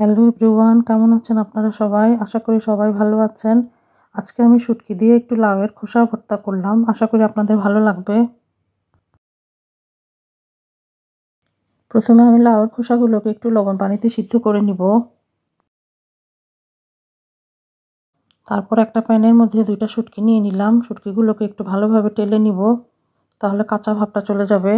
hello everyone কেমন আছেন আপনারা সবাই আশা করি সবাই ভালো আছেন আজকে আমি শুটকি দিয়ে একটু লাউয়ের খোসা ভর্তা করলাম আশা করি আপনাদের ভালো লাগবে প্রথমে আমি লাউয়ের খোসাগুলোকে একটু লবণ পানিতে সিদ্ধ করে নিব তারপর একটা প্যানের মধ্যে দুইটা শুটকি নিয়ে নিলাম শুটকিগুলোকে একটু ভালোভাবে টেলে নিব তাহলে কাঁচা ভাবটা চলে যাবে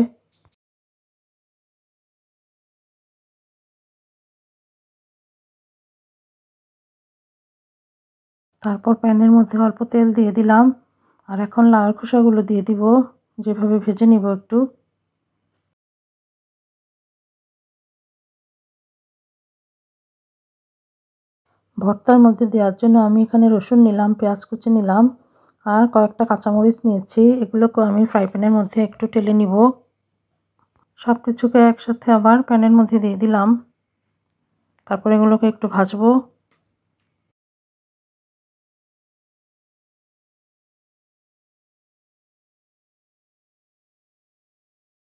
তারপর প্যানের মধ্যে অল্প তেল দিয়ে দিলাম আর এখন লাউয়ের খোসাগুলো দিয়ে দিব যেভাবে ভেজে নিব একটু ভর্তার মধ্যে দেওয়ার জন্য আমি এখানে রসুন নিলাম পেঁয়াজ কুচি নিলাম আর কয়েকটা কাঁচামরিচ নিয়েছি এগুলোকে আমি ফ্রাই প্যানের মধ্যে একটু টেলে নিব সব কিছুকে একসাথে আবার প্যানের মধ্যে দিয়ে দিলাম তারপর এগুলোকে একটু ভাজবো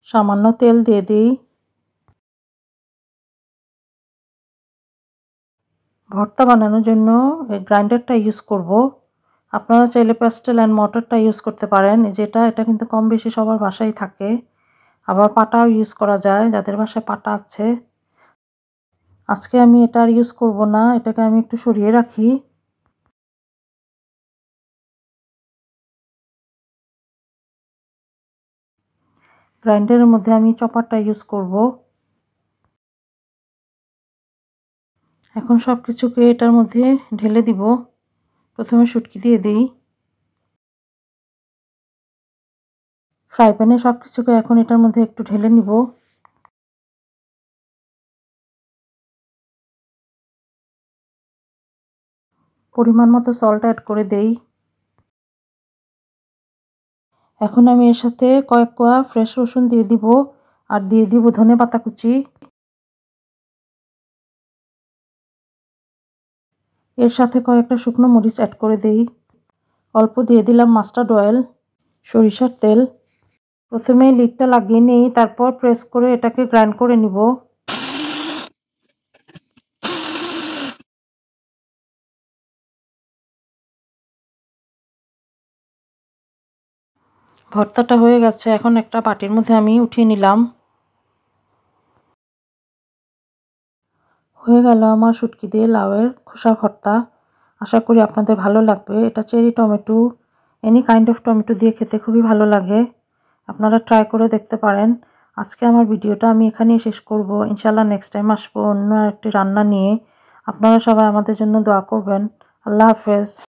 সামান্য তেল দিয়ে দিই ভর্তা বানানোর জন্য এই গ্রাইন্ডারটা ইউজ করব আপনারা চাইলে প্যাস্টেল অ্যান্ড মটরটা ইউজ করতে পারেন যেটা এটা কিন্তু কম বেশি সবার বাসায় থাকে আবার পাটাও ইউজ করা যায় যাদের বাসায় পাটা আছে আজকে আমি এটা আর ইউজ করব না এটাকে আমি একটু সরিয়ে রাখি গ্রাইন্ডারের মধ্যে আমি চপারটা ইউজ করব এখন সব কিছুকে এটার মধ্যে ঢেলে দিব প্রথমে শুটকি দিয়ে দিই ফ্রাই প্যানে সব কিছুকে এখন এটার মধ্যে একটু ঢেলে নিব পরিমাণ মতো সল্ট অ্যাড করে দেই এখন আমি এর সাথে কয়েক কোয়া ফ্রেশ রসুন দিয়ে দিব আর দিয়ে দিব ধনে পাতা কুচি এর সাথে কয়েকটা শুকনো মরিচ অ্যাড করে দেই অল্প দিয়ে দিলাম মাস্টার্ড অয়েল সরিষার তেল প্রথমে লিডটা লাগিয়ে নিই তারপর প্রেস করে এটাকে গ্রাইন্ড করে নিব ভর্তাটা হয়ে গেছে এখন একটা পাটির মধ্যে আমি উঠিয়ে নিলাম হয়ে গেল আমার শুটকি দিয়ে লাউয়ের খোসা ভর্তা আশা করি আপনাদের ভালো লাগবে এটা cherry tomato any kind of tomato দিয়ে খেতে খুবই ভালো লাগে আপনারা ট্রাই করে দেখতে পারেন আজকে আমার ভিডিওটা আমি এখানেই শেষ করব ইনশাল্লাহ নেক্সট টাইম আসবো অন্য একটি রান্না নিয়ে আপনারা সবাই আমাদের জন্য দোয়া করবেন আল্লাহ হাফেজ